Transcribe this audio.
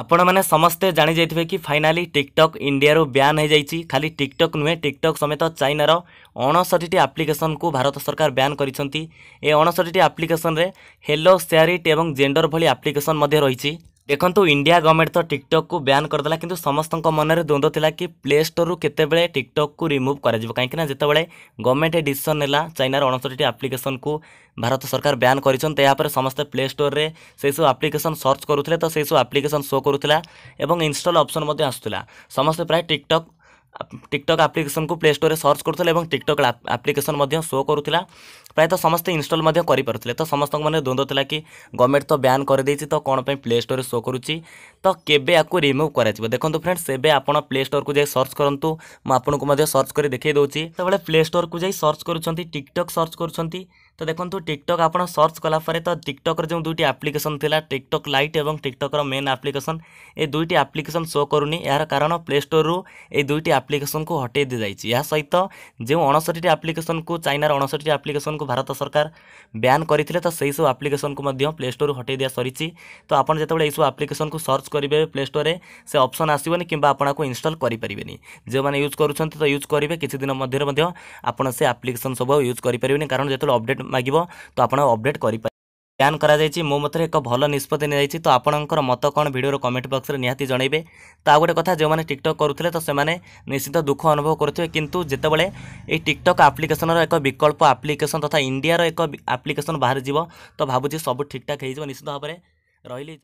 ଆପଣମାନେ ସମସ୍ତେ ଜାଣିଯାଇଥିବେ କି ଫାଇନାଲି ଟିକ୍ଟକ୍ ଇଣ୍ଡିଆରୁ ବ୍ୟାନ୍ ହୋଇଯାଇଛି ଖାଲି ଟିକ୍ଟକ୍ ନୁହେଁ ଟିକ୍ଟକ୍ ସମେତ ଚାଇନାର ଅଣଷଠିଟି ଆପ୍ଲିକେସନକୁ ଭାରତ ସରକାର ବ୍ୟାନ୍ କରିଛନ୍ତି ଏ ଅଣଷଠିଟି ଆପ୍ଲିକେସନରେ ହେଲୋ ସେୟାରିଟ୍ ଏବଂ ଜେଣ୍ଡର ଭଳି ଆପ୍ଲିକେସନ ମଧ୍ୟ ରହିଛି ଦେଖନ୍ତୁ ଇଣ୍ଡିଆ ଗଭର୍ଣ୍ଣମେଣ୍ଟ ତ ଟିକ୍ଟକ୍କୁ ବ୍ୟାନ୍ କରିଦେଲା କିନ୍ତୁ ସମସ୍ତଙ୍କ ମନରେ ଦ୍ୱନ୍ଦ୍ୱ ଥିଲା କି ପ୍ଲେ ଷ୍ଟୋରରୁ କେତେବେଳେ ଟିକ୍ଟକ୍କୁ ରିମୁଭ୍ କରାଯିବ କାହିଁକିନା ଯେତେବେଳେ ଗଭର୍ଣ୍ଣମେଣ୍ଟ ଡିସିସନ୍ ନେଲା ଚାଇନାର ଅଣଷଠିଟି ଆପ୍ଲିକେସନ୍କୁ ଭାରତ ସରକାର ବ୍ୟାନ୍ କରିଛନ୍ତି ଏହାପରେ ସମସ୍ତେ ପ୍ଲେ ଷ୍ଟୋର୍ରେ ସେସବୁ ଆପ୍ଲିକେସନ୍ ସର୍ଚ୍ଚ କରୁଥିଲେ ତ ସେହିସବୁ ଆପ୍ଲିକେସନ୍ ଶୋ କରୁଥିଲା ଏବଂ ଇନଷ୍ଟଲ୍ ଅପସନ୍ ମଧ୍ୟ ଆସୁଥିଲା ସମସ୍ତେ ପ୍ରାୟ ଟିକ୍ଟକ୍ টিকটক আপ্লিকেসনকু প্লে স্টোরে সর্চ করুলে এবং টিকটক আপ্লিকেসন শো করুলা প্রায়তঃ সমস্ত ইনস্টল করে তো সমস্ত মানে দ্বন্দ্ব লা কি গভর্নমেন্ট তো ব্যান করেদি তো কোণ প্লে স্টোরে শো করুচি তো কেবে আকু রিমুভ করা দেখুন ফ্রেন্ডস এবে আপনার প্লে স্টোরক যাই সর্চ করতু আপনার সর্চ করে দেখাই দেছি সেভাবে প্লে স্টোরক যাই সর্চ করছেন টিকটক সর্চ করছেন तो देखो टिकटक आप सर्च कला तो टिकटक्र जो दुईट आप्लिकेसन थी टिकटक लाइट और टिकटक्र मेन आप्लिकेसन ए दुईट आप्लिकेसन शो करूनी यार कारण प्ले स्टोर ए दुईट आप्लिकेसन को हटे दि जाइए यह सहित जो अणसठी आप्लिकेसन को चाइनार अणसठी आप्लिकेसन को भारत सरकार ब्यान करते तो से सब आप्लिकेसन को प्ले स्टोर हटे दि सारी तो आप जो यू आप्लिकेसन को सर्च करेंगे प्लेस्टोर से अप्सन आसवन कि आपको इनस्टल करें जो मैंने यूज करूँ तो यूज करेंगे किसी दिन मध्य आप्लिकेसन सब यूज करें कारण जो अपडेट ମାଗିବ ତ ଆପଣ ଅପଡ଼େଟ୍ କରିପାରିବେ ବ୍ୟାନ୍ କରାଯାଇଛି ମୋ ମତରେ ଏକ ଭଲ ନିଷ୍ପତ୍ତି ନିଆଯାଇଛି ତ ଆପଣଙ୍କର ମତ କ'ଣ ଭିଡ଼ିଓର କମେଣ୍ଟ ବକ୍ସରେ ନିହାତି ଜଣାଇବେ ତ ଆଉ ଗୋଟେ କଥା ଯେଉଁମାନେ ଟିକ୍ଟକ୍ କରୁଥିଲେ ତ ସେମାନେ ନିଶ୍ଚିତ ଦୁଃଖ ଅନୁଭବ କରୁଥିବେ କିନ୍ତୁ ଯେତେବେଳେ ଏହି ଟିକ୍ଟକ୍ ଆପ୍ଲିକେସନର ଏକ ବିକଳ୍ପ ଆପ୍ଲିକେସନ ତଥା ଇଣ୍ଡିଆର ଏକ ଆପ୍ଲିକେସନ ବାହାରିଯିବ ତ ଭାବୁଛି ସବୁ ଠିକ୍ଠାକ୍ ହୋଇଯିବ ନିଶ୍ଚିତ ଭାବରେ ରହିଲି